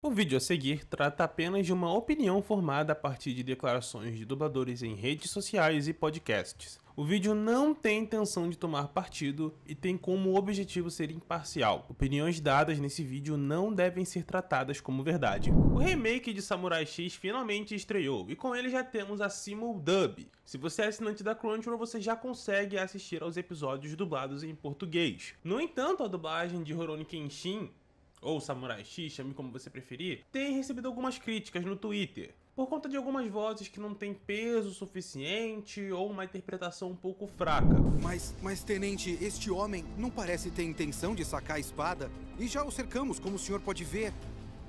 O vídeo a seguir trata apenas de uma opinião formada a partir de declarações de dubladores em redes sociais e podcasts. O vídeo não tem intenção de tomar partido e tem como objetivo ser imparcial. Opiniões dadas nesse vídeo não devem ser tratadas como verdade. O remake de Samurai X finalmente estreou e com ele já temos a dub. Se você é assinante da Crunchyroll, você já consegue assistir aos episódios dublados em português. No entanto, a dublagem de Rurouni Kenshin ou Samurai X, chame como você preferir, tem recebido algumas críticas no Twitter por conta de algumas vozes que não têm peso suficiente ou uma interpretação um pouco fraca. Mas, mas tenente, este homem não parece ter intenção de sacar a espada e já o cercamos, como o senhor pode ver.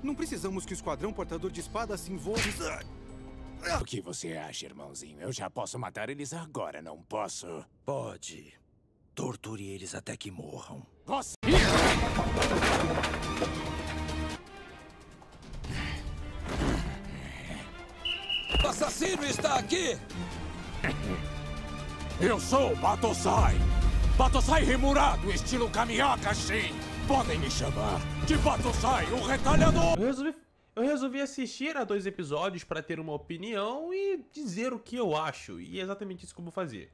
Não precisamos que o esquadrão portador de espada se envolva. O que você acha, irmãozinho? Eu já posso matar eles agora, não posso? Pode. Torture eles até que morram. Você... assassino está aqui! Eu sou Batosai! Batosai remurado do estilo Kamiyakashi! Podem me chamar de Batosai, o retalhador! Eu resolvi, eu resolvi assistir a dois episódios para ter uma opinião e dizer o que eu acho, e é exatamente isso que eu vou fazer.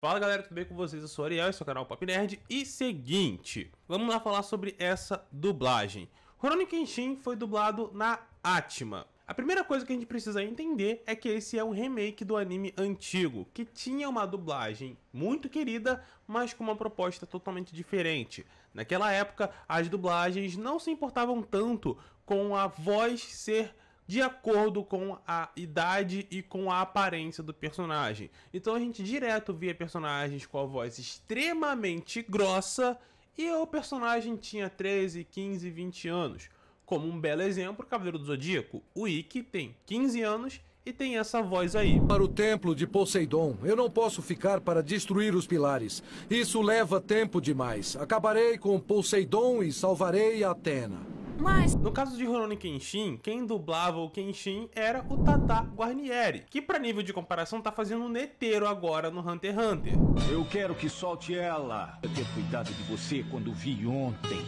Fala galera, tudo bem com vocês? Eu sou Ariel, esse é o canal Pop Nerd. E seguinte, vamos lá falar sobre essa dublagem. Rurouni Kenshin foi dublado na Atma. A primeira coisa que a gente precisa entender é que esse é um remake do anime antigo, que tinha uma dublagem muito querida, mas com uma proposta totalmente diferente. Naquela época, as dublagens não se importavam tanto com a voz ser de acordo com a idade e com a aparência do personagem. Então a gente direto via personagens com a voz extremamente grossa e o personagem tinha 13, 15, 20 anos. Como um belo exemplo, Cavaleiro do Zodíaco, o Ikki tem 15 anos e tem essa voz aí. Para o templo de Poseidon, eu não posso ficar para destruir os pilares. Isso leva tempo demais. Acabarei com Poseidon e salvarei Atena. Mas... No caso de Rurouni Kenshin, quem dublava o Kenshin era o Tata Guarnieri, que para nível de comparação tá fazendo um neteiro agora no Hunter x Hunter. Eu quero que solte ela. Eu ter cuidado de você quando vi ontem.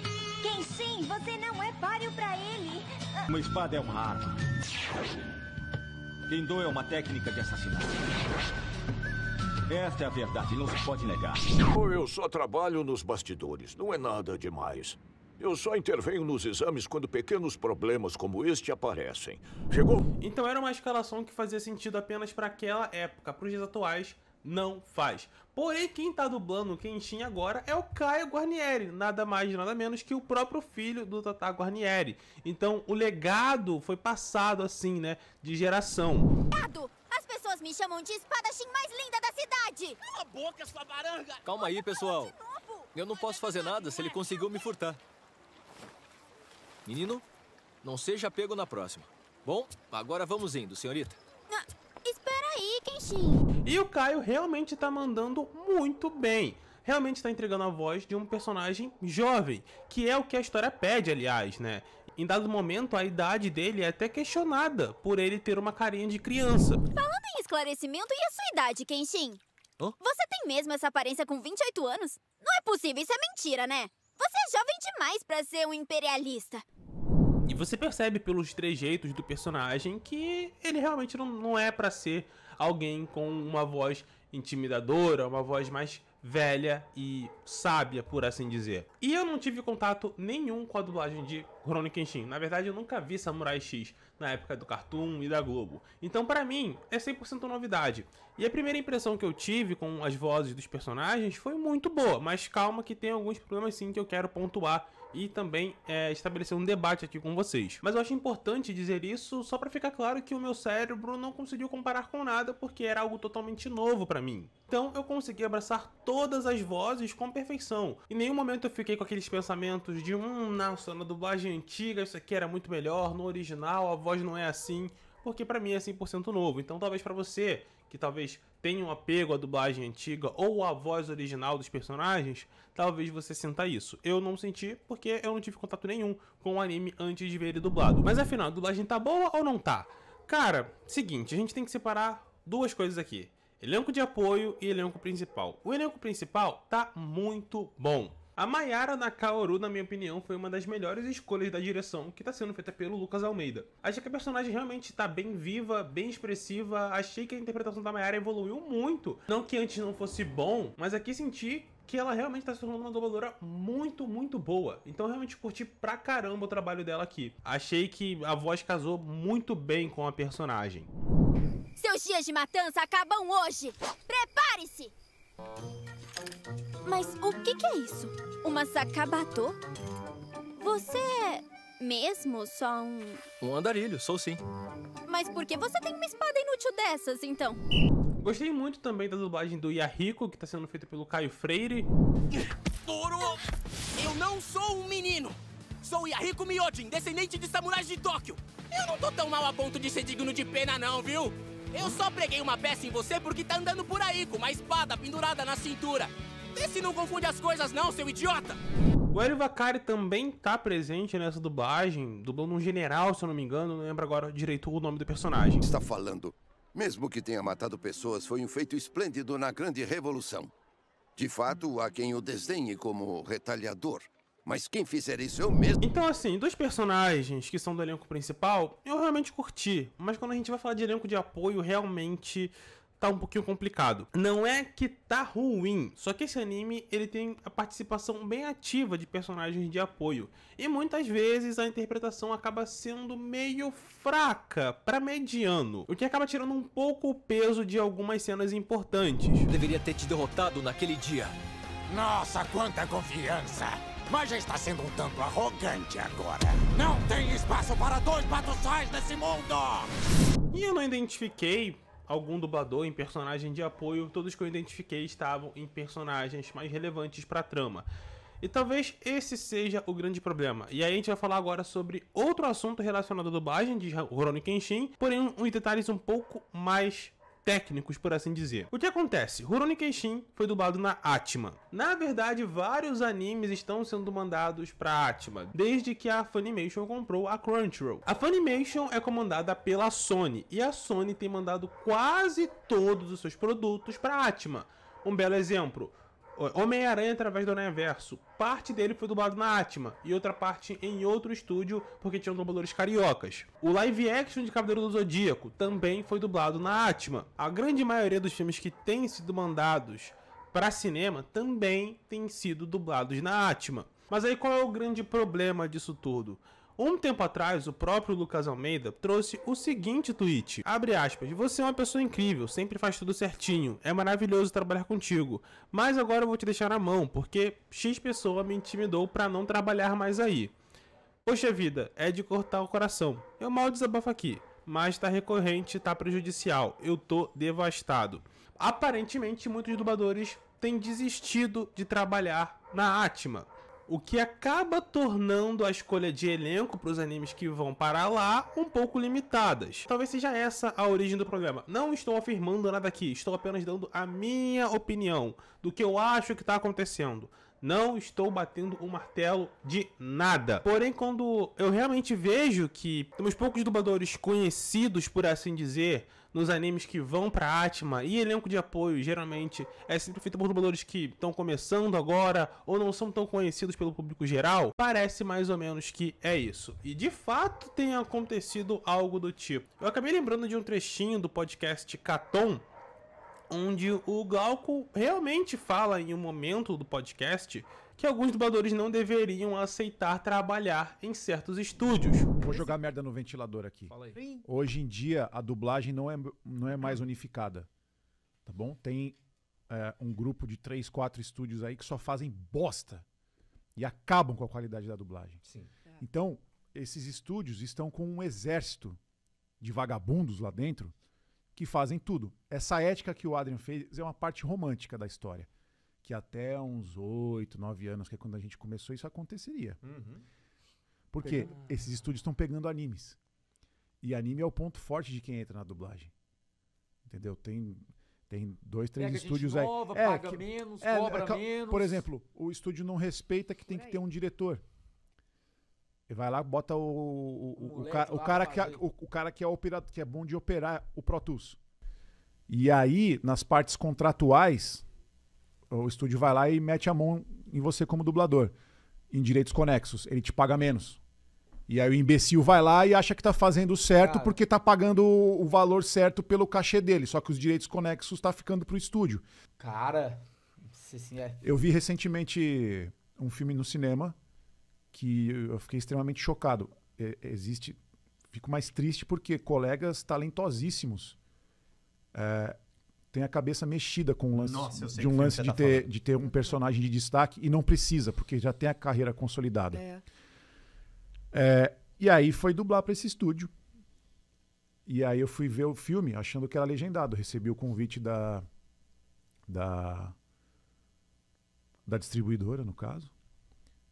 Você não é páreo para ele. Uma espada é uma arma. Kendo é uma técnica de assassinato. Esta é a verdade, não se pode negar. Eu só trabalho nos bastidores, não é nada demais. Eu só intervenho nos exames quando pequenos problemas como este aparecem. Chegou? Então era uma escalação que fazia sentido apenas para aquela época. Para os dias atuais, não faz. Porém, quem está dublando o Kenshin agora é o Caio Guarnieri, nada mais nada menos que o próprio filho do Tata Guarnieri. Então, o legado foi passado assim, né, de geração. As pessoas me chamam de espadachim mais linda da cidade! Cala a boca, sua baranga! Calma aí, pessoal. Eu não posso fazer nada se ele conseguiu me furtar. Menino, não seja pego na próxima. Bom, agora vamos indo, senhorita. E o Caio realmente tá mandando muito bem. Realmente está entregando a voz de um personagem jovem, que é o que a história pede, aliás, né? Em dado momento, a idade dele é até questionada por ele ter uma carinha de criança. Falando em esclarecimento, e a sua idade, Kenshin? Hã? Você tem mesmo essa aparência com 28 anos? Não é possível, isso é mentira, né? Você é jovem demais para ser um imperialista. E você percebe pelos trejeitos do personagem que ele realmente não, não é para ser alguém com uma voz intimidadora, uma voz mais velha e sábia, por assim dizer. E eu não tive contato nenhum com a dublagem de Rurouni Kenshin. Na verdade, eu nunca vi Samurai X na época do Cartoon e da Globo. Então, para mim, é 100% novidade. E a primeira impressão que eu tive com as vozes dos personagens foi muito boa, mas calma que tem alguns problemas sim que eu quero pontuar e também é, estabelecer um debate aqui com vocês. Mas eu acho importante dizer isso só para ficar claro que o meu cérebro não conseguiu comparar com nada porque era algo totalmente novo para mim. Então eu consegui abraçar todas as vozes com perfeição. Em nenhum momento eu fiquei com aqueles pensamentos de hum, nossa, na dublagem antiga isso aqui era muito melhor, no original a voz não é assim porque para mim é 100% novo. Então talvez para você, que talvez tenha um apego à dublagem antiga ou à voz original dos personagens, talvez você sinta isso. Eu não senti porque eu não tive contato nenhum com o anime antes de ver ele dublado. Mas afinal, a dublagem tá boa ou não tá? Cara, seguinte, a gente tem que separar duas coisas aqui. Elenco de apoio e elenco principal. O elenco principal tá muito bom. A Mayara Nakaoru, na minha opinião, foi uma das melhores escolhas da direção que está sendo feita pelo Lucas Almeida. Achei que a personagem realmente está bem viva, bem expressiva, achei que a interpretação da Mayara evoluiu muito. Não que antes não fosse bom, mas aqui senti que ela realmente está se tornando uma dubladora muito, muito boa. Então realmente curti pra caramba o trabalho dela aqui. Achei que a voz casou muito bem com a personagem. Seus dias de matança acabam hoje! Prepare-se! Mas o que, que é isso? Uma sacabatô? Você é mesmo só um... Um andarilho, sou sim. Mas por que você tem uma espada inútil dessas, então? Gostei muito também da dublagem do Yahiko, que está sendo feita pelo Caio Freire. Toro, eu não sou um menino! Sou Yahiko Miyojin, descendente de samurais de Tóquio! Eu não tô tão mal a ponto de ser digno de pena não, viu? Eu só preguei uma peça em você porque tá andando por aí com uma espada pendurada na cintura. Vê se não confunde as coisas não, seu idiota! O Hélio Vacari também tá presente nessa dublagem, dublando um general, se eu não me engano, não lembro agora direito o nome do personagem. Está falando. Mesmo que tenha matado pessoas, foi um feito esplêndido na Grande Revolução. De fato, há quem o desdenhe como retalhador. Mas quem fizer isso eu mesmo. Então, assim, dois personagens que são do elenco principal, eu realmente curti. Mas quando a gente vai falar de elenco de apoio, realmente tá um pouquinho complicado. Não é que tá ruim, só que esse anime ele tem a participação bem ativa de personagens de apoio e muitas vezes a interpretação acaba sendo meio fraca para mediano, o que acaba tirando um pouco o peso de algumas cenas importantes. deveria ter te derrotado naquele dia. Nossa, quanta confiança! Mas já está sendo um tanto arrogante agora. Não tem espaço para dois batuçais nesse mundo! E eu não identifiquei algum dublador em personagem de apoio, todos que eu identifiquei estavam em personagens mais relevantes para a trama. E talvez esse seja o grande problema. E aí a gente vai falar agora sobre outro assunto relacionado à dublagem de Rurouni Kenshin, porém uns detalhes um pouco mais técnicos, por assim dizer. O que acontece? Rurouni Kenshin foi dublado na Atma. Na verdade, vários animes estão sendo mandados para Atma, desde que a Funimation comprou a Crunchyroll. A Funimation é comandada pela Sony e a Sony tem mandado quase todos os seus produtos para Atma. Um belo exemplo, Homem-Aranha através do Universo. Parte dele foi dublado na Atma e outra parte em outro estúdio porque tinham dubladores cariocas. O live action de Cavaleiro do Zodíaco também foi dublado na Atma. A grande maioria dos filmes que têm sido mandados para cinema também têm sido dublados na Atma. Mas aí qual é o grande problema disso tudo? Um tempo atrás, o próprio Lucas Almeida trouxe o seguinte tweet, abre aspas, você é uma pessoa incrível, sempre faz tudo certinho, é maravilhoso trabalhar contigo, mas agora eu vou te deixar na mão, porque X pessoa me intimidou para não trabalhar mais aí. Poxa vida, é de cortar o coração, eu mal desabafo aqui, mas tá recorrente, tá prejudicial, eu tô devastado. Aparentemente, muitos dubladores têm desistido de trabalhar na Atma, o que acaba tornando a escolha de elenco para os animes que vão para lá um pouco limitadas. Talvez seja essa a origem do problema. Não estou afirmando nada aqui, estou apenas dando a minha opinião do que eu acho que está acontecendo. Não estou batendo o martelo de nada. Porém, quando eu realmente vejo que temos poucos dubladores conhecidos, por assim dizer, nos animes que vão pra Atma e elenco de apoio, geralmente, é sempre feito por dubladores que estão começando agora ou não são tão conhecidos pelo público geral, parece mais ou menos que é isso. E de fato tem acontecido algo do tipo. Eu acabei lembrando de um trechinho do podcast Caton, onde o Glauco realmente fala em um momento do podcast que alguns dubladores não deveriam aceitar trabalhar em certos estúdios. Vou jogar merda no ventilador aqui. Hoje em dia, a dublagem não é, não é mais unificada. Tá bom? Tem é, um grupo de três, quatro estúdios aí que só fazem bosta e acabam com a qualidade da dublagem. Sim. É. Então, esses estúdios estão com um exército de vagabundos lá dentro que fazem tudo. Essa ética que o Adrian fez é uma parte romântica da história que até uns oito, nove anos, que é quando a gente começou, isso aconteceria. Uhum. Porque esses estúdios estão pegando animes. E anime é o ponto forte de quem entra na dublagem. Entendeu? Tem, tem dois, três Pega estúdios aí. Nova, é, paga que, menos, é, cobra é, menos. Por exemplo, o estúdio não respeita que tem que ter um diretor. E vai lá, bota o, o, o, o cara, cara que, o, cara que é operado, que é bom de operar o Pro Tools. E aí, nas partes contratuais, o estúdio vai lá e mete a mão em você como dublador, em direitos conexos. Ele te paga menos. E aí o imbecil vai lá e acha que tá fazendo certo Cara. porque tá pagando o valor certo pelo cachê dele, só que os direitos conexos tá ficando pro estúdio. Cara, se é. Eu vi recentemente um filme no cinema que eu fiquei extremamente chocado. Existe, fico mais triste porque colegas talentosíssimos é, tem a cabeça mexida com um lance, Nossa, de um lance de tá ter, de ter um personagem de destaque e não precisa, porque já tem a carreira consolidada. É. É, e aí foi dublar para esse estúdio. E aí eu fui ver o filme achando que era legendado. Recebi o convite da da da distribuidora, no caso.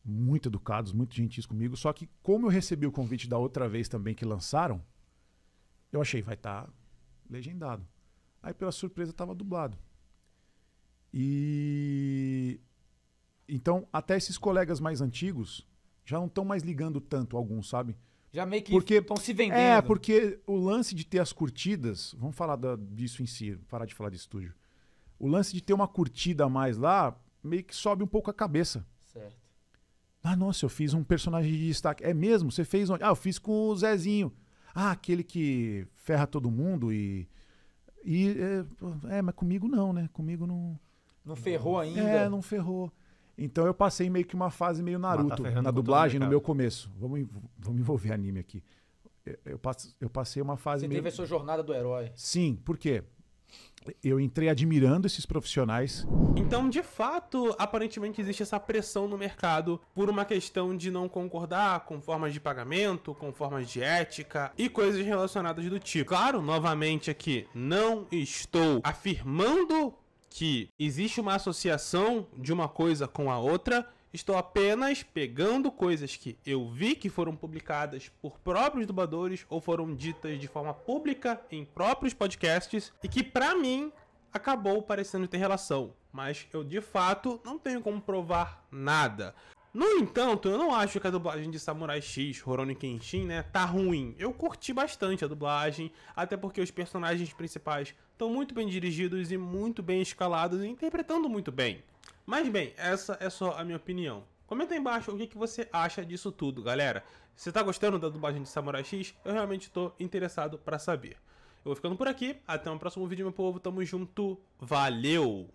Muito educados, muito gentis comigo. Só que como eu recebi o convite da outra vez também que lançaram, eu achei vai estar tá legendado. Aí, pela surpresa, estava dublado. E. Então, até esses colegas mais antigos já não estão mais ligando tanto, alguns, sabe? Já meio que estão se vendendo. É, porque o lance de ter as curtidas, vamos falar da, disso em si, parar de falar de estúdio. O lance de ter uma curtida a mais lá, meio que sobe um pouco a cabeça. Certo. Ah, nossa, eu fiz um personagem de destaque. É mesmo? Você fez onde? Ah, eu fiz com o Zezinho. Ah, aquele que ferra todo mundo e e, é, é, mas comigo não, né? Comigo não. Não ferrou é, ainda? É, não ferrou. Então eu passei meio que uma fase meio tá Naruto tá na dublagem, no meu começo. Vamos, vamos envolver anime aqui. Eu, eu, passei uma fase Você meio. teve a sua jornada do herói. Sim, por quê? eu entrei admirando esses profissionais. Então, de fato, aparentemente existe essa pressão no mercado por uma questão de não concordar com formas de pagamento, com formas de ética e coisas relacionadas do tipo. Claro, novamente aqui, não estou afirmando que existe uma associação de uma coisa com a outra Estou apenas pegando coisas que eu vi que foram publicadas por próprios dubladores ou foram ditas de forma pública em próprios podcasts e que para mim acabou parecendo ter relação, mas eu de fato não tenho como provar nada. No entanto, eu não acho que a dublagem de Samurai X, Rurouni Kenshin, né, tá ruim. Eu curti bastante a dublagem, até porque os personagens principais estão muito bem dirigidos e muito bem escalados, e interpretando muito bem. Mas bem, essa é só a minha opinião. Comenta aí embaixo o que, que você acha disso tudo, galera. Você tá gostando da dublagem de Samurai X? Eu realmente tô interessado para saber. Eu vou ficando por aqui. Até o próximo vídeo, meu povo. Tamo junto. Valeu!